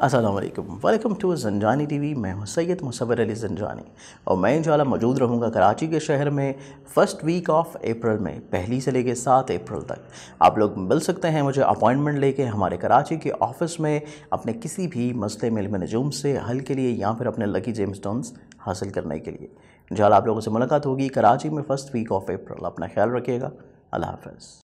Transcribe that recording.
Aslam welcome to जंजानी वी मैं हूँ सैयद मुसवर अली जंजानी और मैं इंशाल्लाह मौजूद रहूँगा कराची के शहर में फ़र्स्ट वीक ऑफ अप्रैल में पहली से लेकर सात अप्रैल तक आप लोग मिल सकते हैं मुझे अपॉइंटमेंट लेके हमारे कराची के ऑफिस में अपने किसी भी मसले में नजूम से हल के लिए या फिर अपने लकी जेम टर्म्स हासिल करने के लिए शाला आप लोगों से मुलाकात होगी कराची में फ़र्स्ट वीक ऑफ अप्रैल अपना ख्याल रखिएगा अल्लाह हाफ